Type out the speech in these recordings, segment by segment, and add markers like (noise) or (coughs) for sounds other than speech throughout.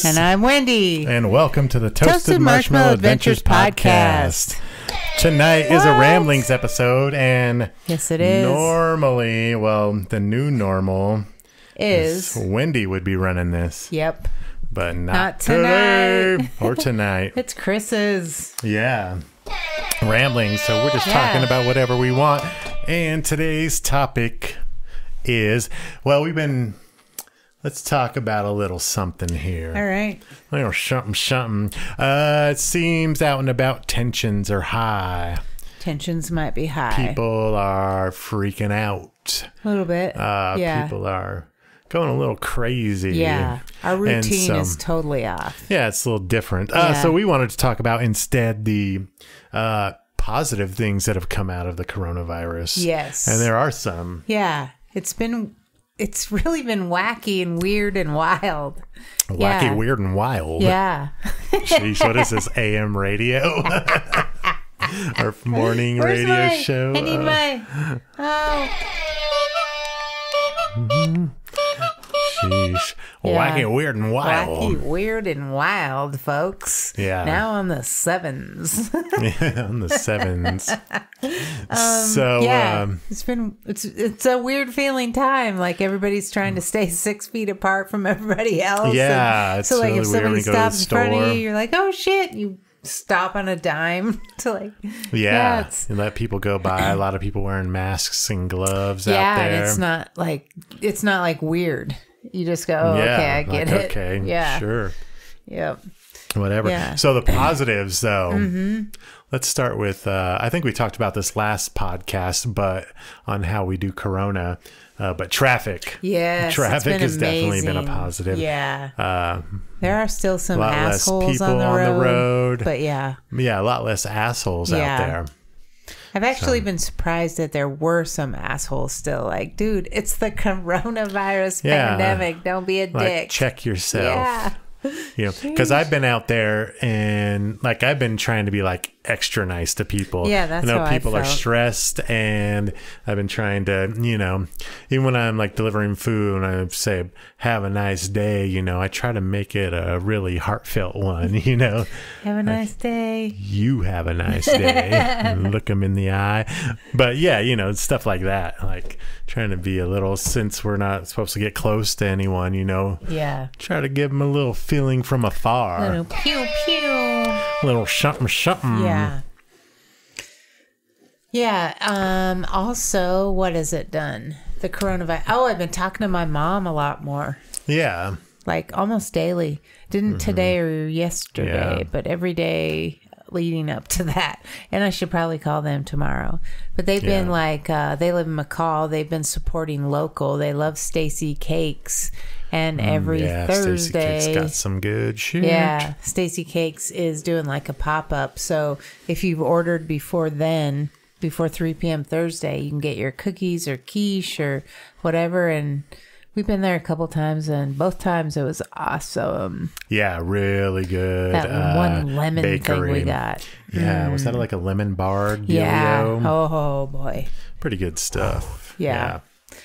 Chris. And I'm Wendy. And welcome to the Toasted, Toasted Marshmallow, Marshmallow, Adventures, Podcast. podcast. Tonight what? is a Ramblings episode, and yes, it is. Normally, well, the new normal is, is Wendy would be running this. Yep. But not, not tonight. Today or (laughs) tonight. it's Chris's. Yeah. rambling, So we're just yeah. talking about whatever we want. And today's topic is well, we've been Let's talk about a little something here. All right. A little something, something. Uh, it seems out and about tensions are high. Tensions might be high. People are freaking out. A little bit. Uh, yeah. People are going a little crazy. Yeah. Our routine so, is totally off. Yeah, it's a little different. Uh, yeah. So we wanted to talk about instead the. Uh, positive things that have come out of the coronavirus. Yes. And there are some. Yeah. It's been it's really been wacky and weird and wild. Wacky, yeah. weird, and wild. Yeah. Sheesh, what is this? AM (laughs) radio? (laughs) Our morning Where's radio my, show. I need my. Oh. Mm -hmm. Sheesh. Oh, yeah. Wacky, weird, and wild. Wacky, weird, and wild, folks. Yeah. Now on the sevens. (laughs) yeah, on the sevens. (laughs) um, so yeah, um, it's been it's it's a weird feeling time. Like everybody's trying to stay (laughs) six feet apart from everybody else. Yeah. And, so like really if somebody stops in front of you, you're like, oh shit, you stop on a dime to like yeah, yeah and let people go by a lot of people wearing masks and gloves yeah, out there it's not like it's not like weird you just go, oh, yeah, okay, I get like, it. Okay, yeah, sure, yep, whatever. Yeah. So the positives, though. mm-hmm. Let's start with. Uh, I think we talked about this last podcast, but on how we do Corona, uh, but traffic. Yeah, traffic has amazing. definitely been a positive. Yeah. Uh, there are still some a lot less people on the, road, on the road, but yeah, yeah, a lot less assholes yeah. out there. I've actually been surprised that there were some assholes still like, dude, it's the (laughs) coronavirus yeah. pandemic. Don't be a like, dick. Check yourself. Yeah. You know, because I've been out there and like I've been trying to be like extra nice to people. Yeah, that's I know how people I felt. are stressed, and I've been trying to, you know, even when I'm like delivering food and I say "Have a nice day," you know, I try to make it a really heartfelt one. (laughs) You know, have a nice like, day. You have a nice (laughs) day. Look them in the eye, but yeah, you know, stuff like that. Like trying to be a little, since we're not supposed to get close to anyone, you know. Yeah. Try to give them a little feeling from afar. Little pew pew little something something. Yeah. Yeah. Um, also, what has it done? The coronavirus. Oh, I've been talking to my mom a lot more. Yeah. Like almost daily. Didn't mm -hmm. today or yesterday, yeah. but every day leading up to (laughs) that. And I should probably call them tomorrow. But they've yeah. been like, uh, they live in McCall. They've been supporting local. They love Stacy Cakes and mm, every yeah, Thursday, Cakes got some good shit. Yeah, Stacy Cakes is doing like a pop up. So if you've ordered before then, before three p.m. Thursday, you can get your cookies or quiche or whatever, and We've been there a couple times, and both times it was awesome. Yeah, really good. That uh, one lemon bakery. thing we got. Yeah, mm. was that mm. like a lemon bar? Yeah. Oh, oh boy. Pretty good stuff. Yeah. yeah.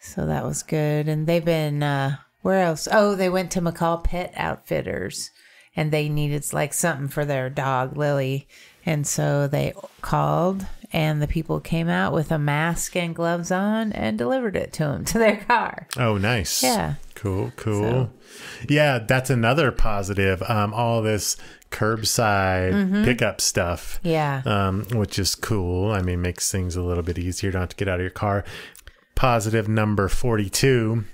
So that was good, and they've been uh, where else? Oh, they went to McCall Pet Outfitters and they needed like something for their dog, Lily. And so they called and the people came out with a mask and gloves on and delivered it to them (laughs) to their car. Oh, nice. Yeah. Cool, cool. So. Yeah, that's another positive. Um, all this curbside mm -hmm. pickup stuff. Yeah. Um, which is cool. I mean, makes things a little bit easier. not to get out of your car. Positive number 42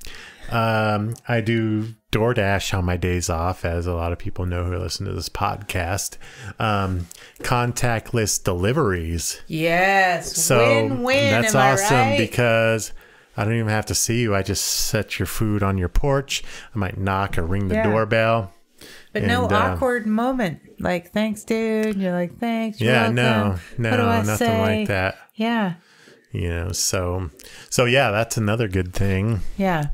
um, I do DoorDash on my days off, as a lot of people know who listen to this podcast. Um, contactless deliveries. Yes. So win, win. That's Am awesome right? because I don't even have to see you. I just set your food on your porch. I might knock or ring the yeah. doorbell. But and, no uh, awkward uh, moment. Like, thanks, dude. you're like, thanks. yeah, welcome. no, no, nothing say? like that. Yeah. You know, so, so yeah, that's another good thing. Yeah.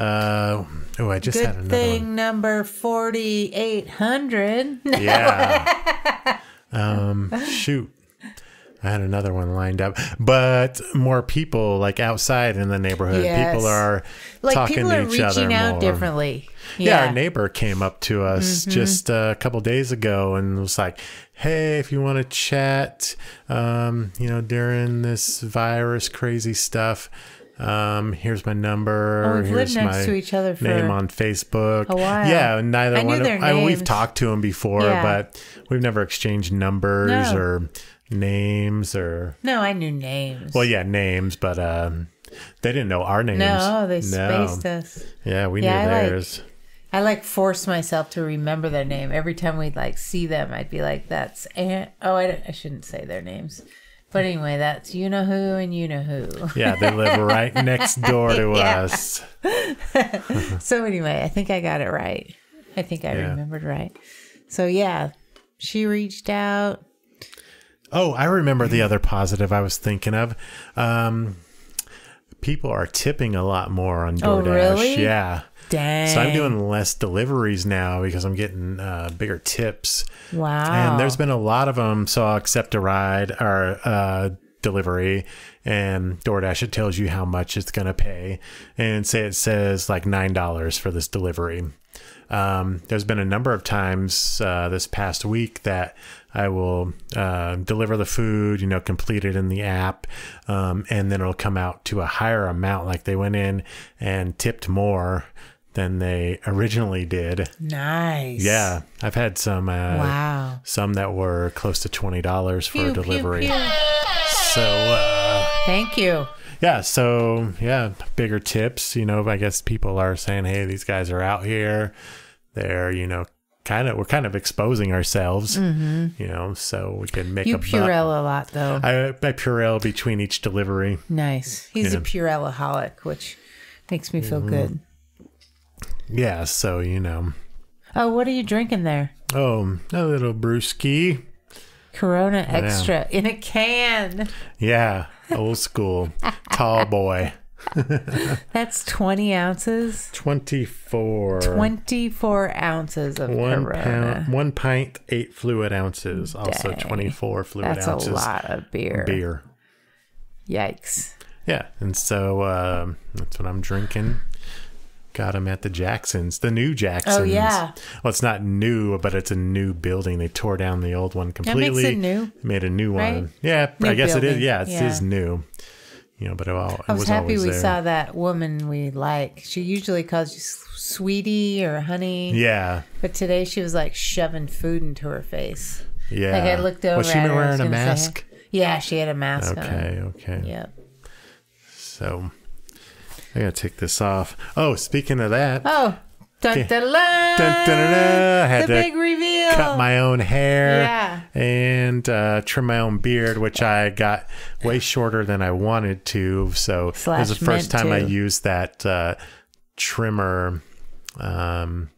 Uh, oh, I just Good had another thing one. number forty eight hundred. Yeah. (laughs) um, shoot. I had another one lined up, but more people like outside in the neighborhood. Yes. People are like talking people are to each other out more. differently. Yeah. yeah. our neighbor came up to us mm -hmm. just a couple days ago and was like, "Hey, if you want to chat, um, you know, during this virus crazy stuff." um, here's my number. Oh, we've here's lived next to each other for name on Facebook. A while. Yeah, neither I one. of, their I, we've talked to them before, yeah. but we've never exchanged numbers no. or names or. No, I knew names. Well, yeah, names, but um, they didn't know our names. No, they spaced no. us. Yeah, we yeah, knew I theirs. Like, I like force myself to remember their name every time we'd like see them. I'd be like, "That's Aunt." Oh, I, I shouldn't say their names. But anyway, that's you know who and you know who. Yeah, they live (laughs) right next door to us. (laughs) so anyway, I think I got it right. I think I yeah. remembered right. So yeah, she reached out. Oh, I remember the other positive I was thinking of. Um, people are tipping a lot more on oh, DoorDash. Oh, really? Yeah. Dang. So I'm doing less deliveries now because I'm getting uh, bigger tips. Wow. And there's been a lot of them. So I'll accept a ride or uh, delivery and DoorDash, it tells you how much it's going to pay. And say it says like $9 for this delivery. Um, there's been a number of times uh, this past week that I will uh, deliver the food, you know, complete it in the app, um, and then it'll come out to a higher amount. Like they went in and tipped more than they originally did. Nice. Yeah, I've had some. Uh, wow. Some that were close to twenty dollars for pew, delivery. Pew, pew. So. Uh, Thank you. Yeah. So yeah, bigger tips. You know, I guess people are saying, "Hey, these guys are out here. They're you know." Kind of, we're kind of exposing ourselves, mm-hmm. you know, so we can make you a Purell a lot though. I, I Purell between each delivery. Nice. He's yeah. a Purellaholic, which makes me feel mm-hmm. good. Yeah, so you know. Oh, what are you drinking there? Oh, a little brewski. Corona Extra in a can. Yeah, old school. (laughs) Tall boy. (laughs) That's 20 ounces? 24. 24 ounces of one Corona. Pound, one pint, eight fluid ounces. Dang. Also 24 fluid That's ounces. That's a lot of beer. Beer. Yikes. Yeah, and so uh, that's what I'm drinking. Got them at the Jacksons, the new Jacksons. Oh yeah. Well, it's not new, but it's a new building. They tore down the old one completely. That makes it new. Made a new right? one. Yeah, new I guess building. it is. Yeah, it yeah. is new. You know, but it It I was, was happy we there. saw that woman we like. She usually calls you sweetie or honey. Yeah. But today she was like shoving food into her face. Yeah. Like I looked over. Was she at wearing a mask? Say, yeah, she had a mask. Okay. On. Okay. Yep. So. I gotta take this off. Oh, speaking of that. Oh. Dun, dun, dun, dun, I had the big reveal. Cut my own hair yeah. and uh, trim my own beard, which I got way shorter than I wanted to. So Slash it was the first time to. I used that uh, trimmer. Um,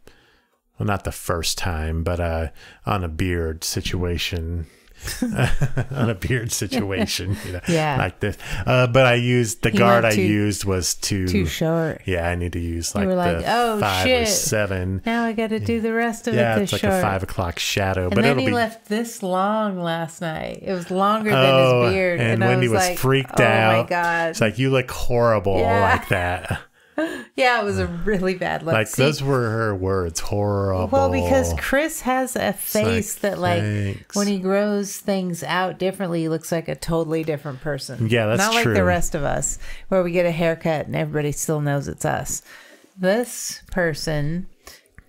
well, not the first time, but uh, on a beard situation. (laughs) on a beard situation, you know, yeah. like this. Uh, but I used the he guard too, I used was too too short. Yeah, I need to use like, you were like the oh, five shit. or seven. Now I got to do the rest of yeah, it. Yeah, it's like short. a five o'clock shadow. And but then he be... left this long last night. It was longer than his oh, beard, and, and Wendy was, was like, freaked oh out. Oh my god! It's like you look horrible yeah. like that. (laughs) (laughs) yeah, it was a really bad look. Like See, those were her words, horrible. Well, because Chris has a face like, that, like, thanks. when he grows things out differently, he looks like a totally different person. Yeah, that's not true. like the rest of us, where we get a haircut and everybody still knows it's us. This person,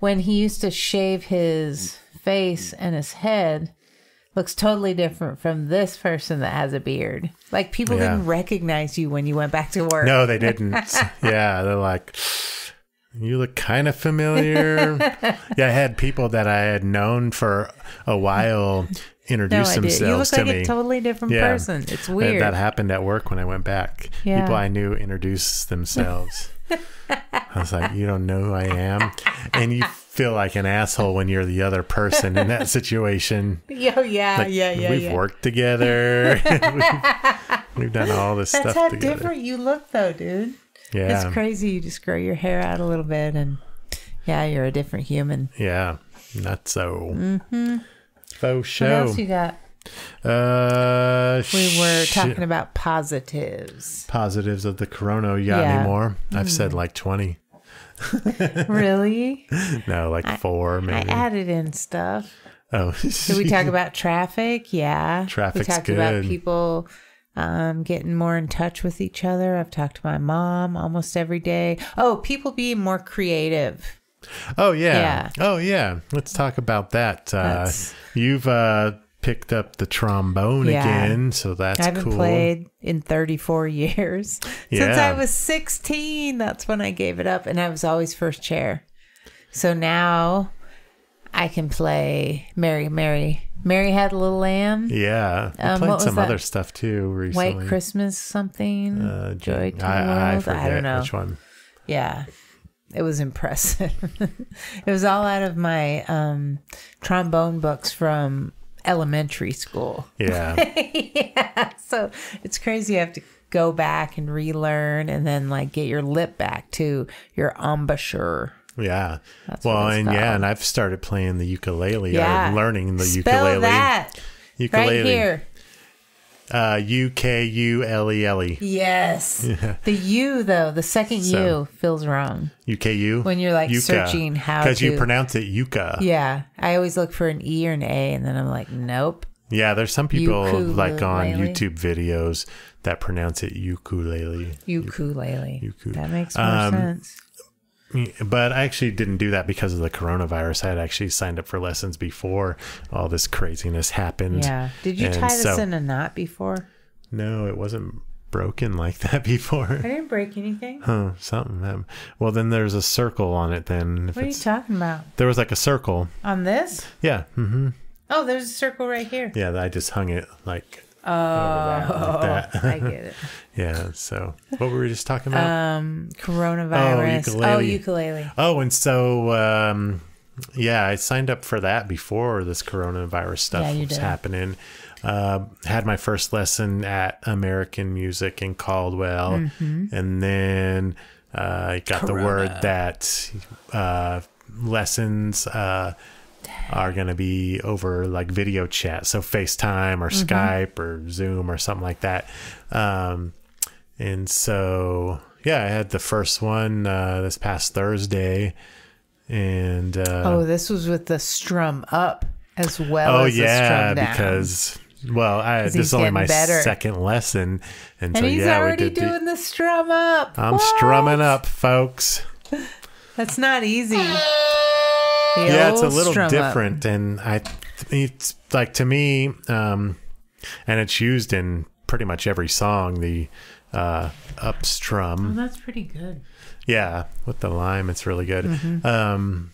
when he used to shave his face and his head, looks totally different from this person that has a beard. Like people yeah. didn't recognize you when you went back to work. No, they didn't. (laughs) yeah, they're like, you look kind of familiar. (laughs) yeah, I had people that I had known for a while introduce no, themselves you look like me. A totally different yeah. person. It's weird. That, that happened at work when I went back. Yeah. People I knew introduced themselves. (laughs) I was like, you don't know who I am, and you feel like an asshole when you're the other person in that (laughs) situation. Yeah, oh, yeah, like, yeah, yeah. We've yeah. worked together. (laughs) (laughs) we've, we've, done all this That's stuff. That's how together. different you look, though, dude. Yeah, it's crazy. You just grow your hair out a little bit, and yeah, you're a different human. Yeah, not so. Mm-hmm. Faux show. What else you got? Uh, we were talking about positives. Positives of the corona. You got yeah. any more? I've mm. said like twenty. (laughs) really? No, like I, four. Maybe I added in stuff. Oh, did we talk (laughs) about traffic? Yeah, traffic's We talked good. about people um, getting more in touch with each other. I've talked to my mom almost every day. Oh, people being more creative. Oh yeah. yeah. Oh yeah. Let's talk about that. Uh, you've uh, picked up the trombone yeah. again, so that's I haven't cool. played in 34 (laughs) years. Yeah. Since I was 16, that's when I gave it up, and I was always first chair. So now I can play Mary, Mary. Mary had a little lamb. Yeah, I um, played some other stuff too recently. White Christmas something. Uh, Joy to I, I, I, don't know which one. Yeah, it was impressive. (laughs) it was all out of my um, trombone books from elementary school. Yeah. (laughs) yeah. So it's crazy. You have to go back and relearn and then like get your lip back to your embouchure. Yeah. That's well, and yeah, and I've started playing the ukulele yeah. or learning the Spell ukulele. That. Ukulele. Right here. Uh, U K U L E L E. Yes. (laughs) Yeah. The U though, the second so, U feels wrong. U K U. When you're like Yuka. searching how because you pronounce it Yuka. Yeah, I always look for an E or an A, and then I'm like, nope. Yeah, there's some people ukulele. like on YouTube videos that pronounce it ukulele. Ukulele. ukulele. That makes more um, sense but I actually didn't do that because of the coronavirus. I had actually signed up for lessons before all this craziness happened. Yeah. Did you and tie this so, in a knot before? No, it wasn't broken like that (laughs) before. I didn't break anything. Huh, something. Well, then there's a circle on it then. what are you talking about? There was like a circle. On this? Yeah. Mm-hmm. Oh, there's a circle right here. Yeah, I just hung it like Oh, like that. (laughs) I get it. (laughs) yeah. So, what were we just talking about? Um, oh, coronavirus. Oh, ukulele. Oh, ukulele. Oh, and so, um, yeah, I signed up for that before this coronavirus stuff yeah, was did. happening. Uh, had my first lesson at American Music in Caldwell, mm-hmm. and then uh, I got Corona. the word that uh, lessons uh, are going to be over like video chat, so FaceTime or mm-hmm. Skype or Zoom or something like that. Um, and so, yeah, I had the first one uh, this past Thursday, and uh, oh, this was with the strum up as well. Oh yeah, because well, I, this is only my better. second lesson, and, and so he's yeah, already we did doing the, the strum up. I'm what? strumming up, folks. That's not easy. (laughs) yeah, it's a little different, up. and I, it's like to me, um, and it's used in pretty much every song. The uh, upstrum. Oh, that's pretty good. Yeah, with the lime, it's really good. Mm-hmm. Um,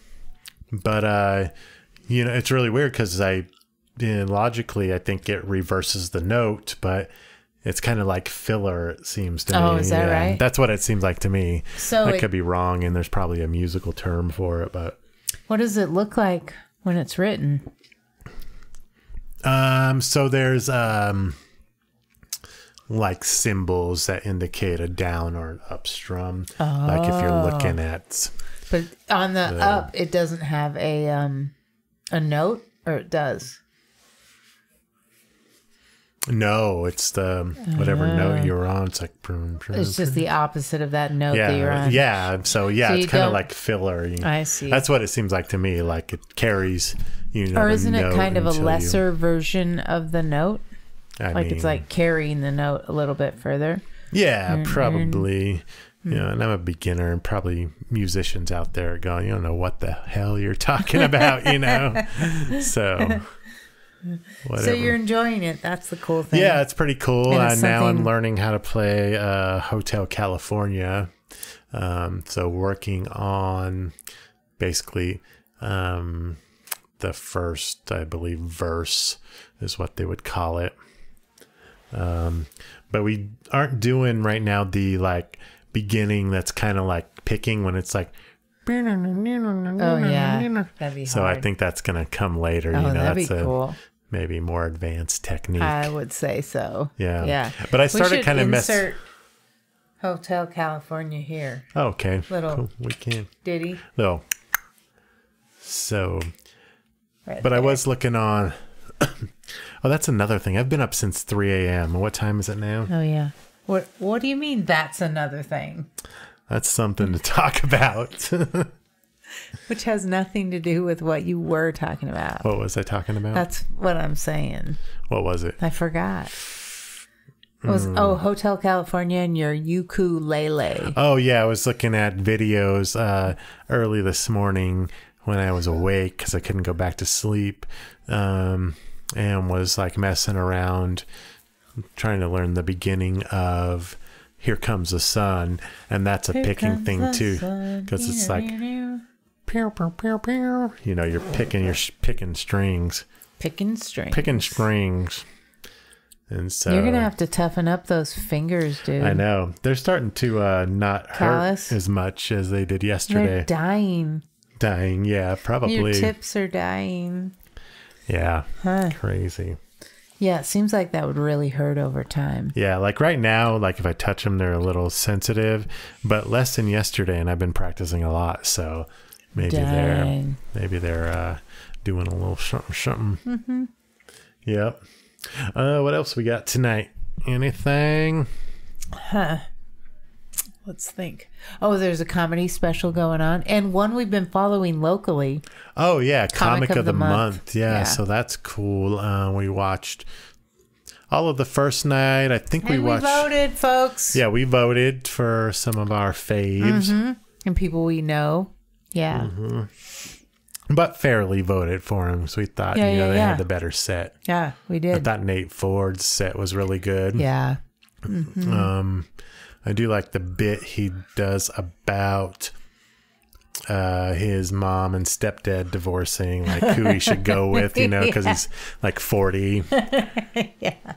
but uh, you know, it's really weird because I you know, logically I think it reverses the note, but it's kind of like filler. It seems to oh, me. Oh, is that yeah. right? That's what it seems like to me. So I it, could be wrong, and there's probably a musical term for it, but what does it look like when it's written? Um, so there's um, like symbols that indicate a down or an up strum. Oh. Like if you're looking oh. at. But on the up, it doesn't have a um, a note, or it does. No, it's the um, whatever uh, note you're on. It's like broom, broom, it's just the opposite of that note yeah, that you're on. Yeah, so yeah, so it's kind of like filler. You know, I see. That's what it seems like to me. Like it carries, you know, or isn't it kind of a lesser you, version of the note? I like mean, it's like carrying the note a little bit further. Yeah, mm -hmm. probably. You know, and mm. I'm a beginner, and probably musicians out there going, "You don't know what the hell you're talking about," you know. (laughs) so Whatever. So you're enjoying it. That's the cool thing. Yeah, it's pretty cool. It's uh, something... now I'm learning how to play uh, Hotel California. Um, so working on basically um, the first, I believe, verse is what they would call it. Um, but we aren't doing right now the like beginning that's kind of like picking when it's like. Oh yeah, so I think that's gonna come later. Oh, you know, that'd that's be a, cool maybe more advanced technique. I would say so. Yeah. Yeah. But I started kind of messing. Hotel California here. Okay. Little cool. we can. Diddy. No. So right but there. I was looking on (coughs) Oh, that's another thing. I've been up since three AM. What time is it now? Oh yeah. What what do you mean that's another thing? That's something to talk (laughs) about. (laughs) Which has nothing to do with what you were talking about. What was I talking about? That's what I'm saying. What was it? I forgot. It was mm. oh Hotel California and your ukulele. Oh yeah, I was looking at videos uh, early this morning when I was awake because I couldn't go back to sleep, um, and was like messing around trying to learn the beginning of "Here Comes the Sun," and that's a Here picking thing too because it's like pew, pew, pew, pew. you know, you're picking, you're picking strings. Picking strings. Picking strings. And so you're gonna have to toughen up those fingers, dude. I know they're starting to uh, not Callous. hurt as much as they did yesterday. They're dying. Dying, yeah, probably. Your tips are dying. Yeah, huh. crazy. Yeah, it seems like that would really hurt over time. Yeah, like right now, like if I touch them, they're a little sensitive, but less than yesterday, and I've been practicing a lot, so Maybe Dang. they're maybe they're uh, doing a little something something. Mm-hmm. Yep. Uh, what else we got tonight? Anything? Huh. Let's think. Oh, there's a comedy special going on, and one we've been following locally. Oh yeah, comic, comic of, of, the, the month. month. Yeah, yeah, so that's cool. Uh, we watched all of the first night. I think and we watched. We voted, folks. Yeah, we voted for some of our faves mm -hmm. and people we know. Yeah. Mm-hmm. But fairly voted for him. So we thought, yeah, you know, they yeah. had the better set. Yeah, we did. I thought Nate Ford's set was really good. Yeah. Mm-hmm. Um, I do like the bit he does about uh, his mom and stepdad divorcing, like who he should go (laughs) with, you know, because yeah. he's like 40. (laughs) yeah.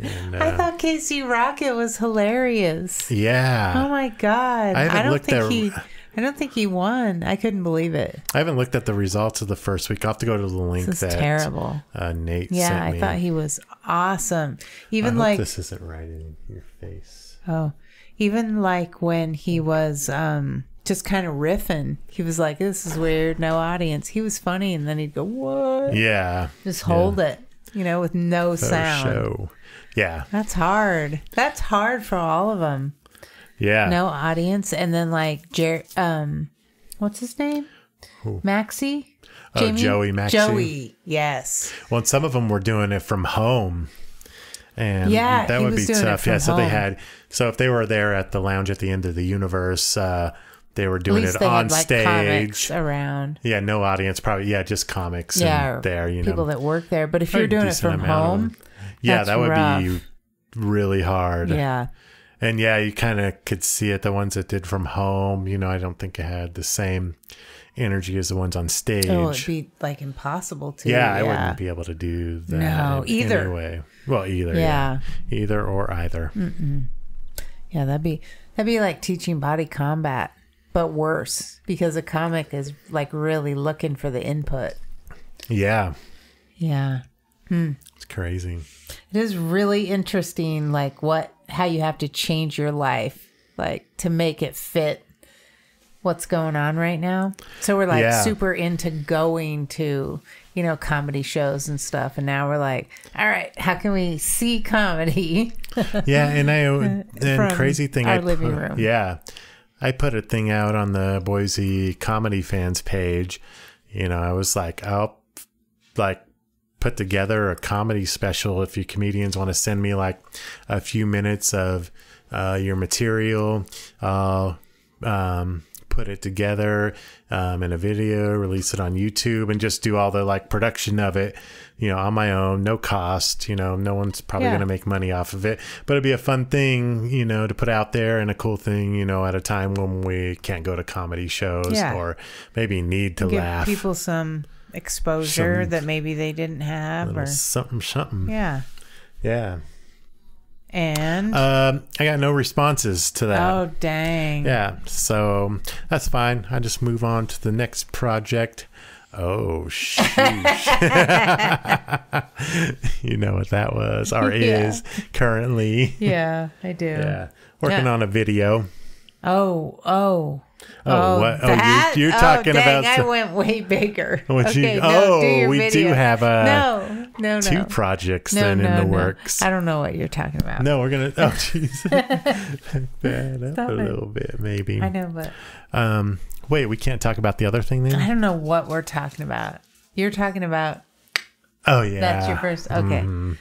And, uh, I thought Casey Rocket was hilarious. Yeah. Oh my God. I, I don't think he I don't think he won. I couldn't believe it. I haven't looked at the results of the first week. I'll have to go to the link. This is that, terrible. Uh, Nate. Yeah, I thought he was awesome. Even like this isn't right in your face. Oh, even like when he was um, just kind of riffing. He was like, "This is weird. No audience." He was funny, and then he'd go, "What?" Yeah. Just hold yeah. it, you know, with no sound. Show. Yeah. That's hard. That's hard for all of them. Yeah. No audience. And then like Jer um what's his name? Who? Maxie? Oh, Jamie? Joey Maxie. Joey, yes. Well, some of them were doing it from home. And yeah, that would be tough. Yeah, so they had so if they were there at the lounge at the end of the universe, uh they were doing it on had, like, stage around. Yeah, no audience, probably. Yeah, just comics. Yeah, there you people know people that work there. But if you're doing it from home, yeah, that would rough. be really hard. Yeah, and yeah, you kind of could see it. The ones that did from home, you know, I don't think it had the same energy as the ones on stage. Oh, it'd be like impossible to. Yeah, yeah. I wouldn't be able to do that. No, either way. Well, either. Yeah. yeah. Either or either. Mm -mm. Yeah, that'd be that'd be like teaching body combat, but worse because a comic is like really looking for the input. Yeah. Yeah. Hmm. It's crazy. It is really interesting, like what how you have to change your life like to make it fit what's going on right now. So we're like yeah. super into going to, you know, comedy shows and stuff. And now we're like, all right, how can we see comedy? yeah. And I, (laughs) and crazy thing, our I living put, room. Yeah. I put a thing out on the Boise comedy fans page. You know, I was like, I'll like put together a comedy special if you comedians want to send me like a few minutes of uh, your material. I'll um, put it together um, in a video, release it on YouTube, and just do all the like production of it, you know, on my own, no cost. You know, no one's probably yeah. going to make money off of it, but it'd be a fun thing, you know, to put out there and a cool thing, you know, at a time when we can't go to comedy shows yeah. or maybe need to Give laugh. People some exposure some, that maybe they didn't have or something something. Yeah. Yeah. And uh, I got no responses to that. Oh dang. Yeah. So that's fine. I just move on to the next project. Oh sheesh. (laughs) you know what that was or (laughs) yeah. is currently. Yeah, I do. Yeah. Working yeah. on a video. Oh, oh. Oh, oh that? Oh, you, are oh, talking oh, dang, about. I went way bigger. (laughs) okay, you, no, oh, do we video. do have a uh, no, no, no. two projects no, then no, in the works. I don't know what you're talking about. No, we're gonna. (laughs) Oh, jeez, that (laughs) up Stop a it. little bit, maybe. I know, but um, wait, we can't talk about the other thing then. I don't know what we're talking about. You're talking about. Oh yeah, that's your first. Okay. Mm.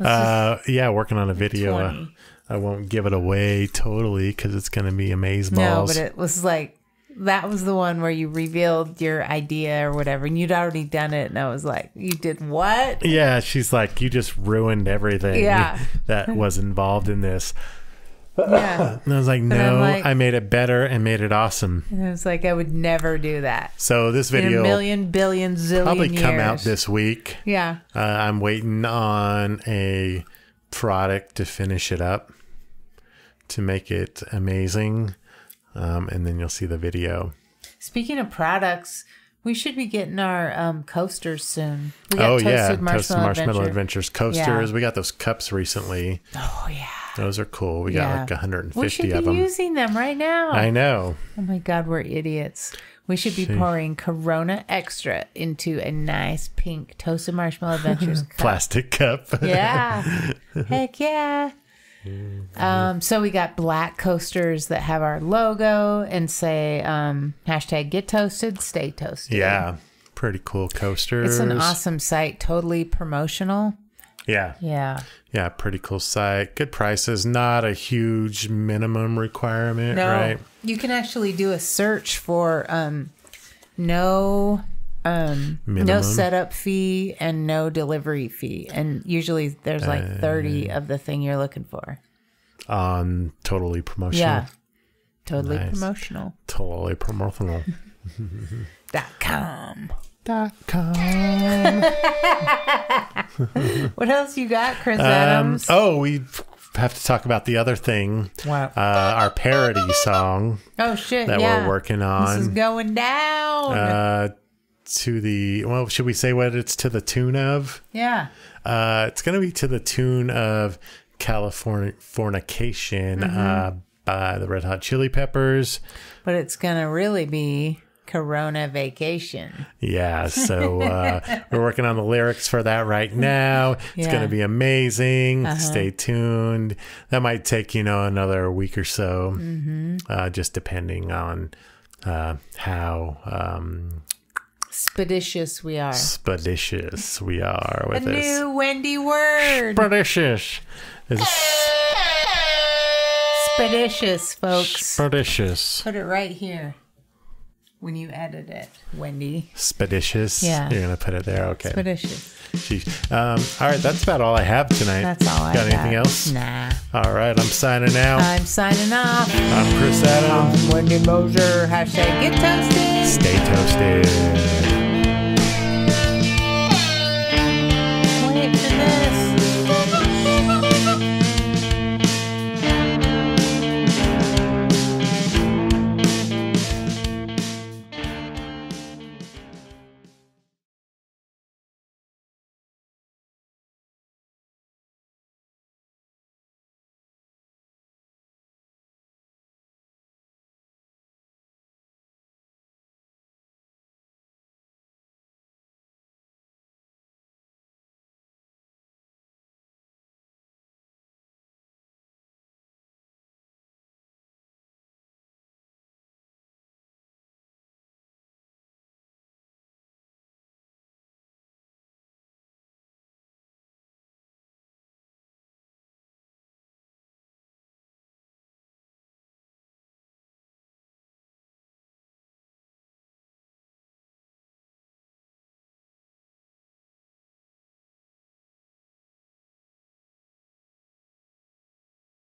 Uh, yeah, working on a video. Uh, I won't give it away totally because it's going to be amazing. No, but it was like that was the one where you revealed your idea or whatever, and you'd already done it, and I was like, "You did what?" Yeah, she's like, "You just ruined everything." Yeah. (laughs) that was involved in this. Yeah. (laughs) and I was like, no, like, I made it better and made it awesome. And I was like, I would never do that. So this video, in a million billion zillion, probably come years. out this week. Yeah. Uh, I'm waiting on a product to finish it up to make it amazing. Um, and then you'll see the video. Speaking of products, we should be getting our um, coasters soon. We got oh toasted yeah, marshmallow toasted marshmallow Adventure. adventures coasters. Yeah. We got those cups recently. Oh yeah, those are cool. We got yeah. like 150 we should be them. Using them right now. I know. Oh my god, we're idiots. We should be pouring Corona Extra into a nice pink toasted marshmallow adventures (laughs) cup. plastic cup. yeah. (laughs) Heck yeah. Um, so we got black coasters that have our logo and say um, hashtag get toasted, stay toasted. Yeah, pretty cool coasters. It's an awesome site, totally promotional. Yeah. Yeah. Yeah, pretty cool site. Good prices, not a huge minimum requirement, no, right? You can actually do a search for um, no um, no setup fee and no delivery fee. And usually there's like uh, 30 of the thing you're looking for. On um, totally promotional. Yeah. Totally nice. promotional. Totally promotional. (laughs) Dot com. Dot com. (laughs) what else you got, Chris um, Adams? Oh, we have to talk about the other thing. Wow. Uh, our parody song. Oh shit! That yeah. we're working on. This is going down. Uh, to the well should we say what it's to the tune of yeah uh it's gonna be to the tune of california fornication mm-hmm. uh by the red hot chili peppers but it's gonna really be Corona Vacation. Yeah, so uh, (laughs) we're working on the lyrics for that right mm-hmm. now. It's yeah. going to be amazing. Uh-huh. Stay tuned. That might take you know another week or so, mm-hmm. uh, just depending on uh, how um, Spedicious, we are. Spedicious, we are with A this. new Wendy word. Spedicious. Spedicious, folks. Spedicious. Put it right here when you edit it, Wendy. Spedicious. Yeah. You're gonna put it there. Okay. Spedicious. Um, all right, that's about all I have tonight. That's all I Got anything else? Nah. All right, I'm signing out. I'm signing off. I'm Chris Adams. Wendy Moser. Hashtag get toasted. Stay toasted.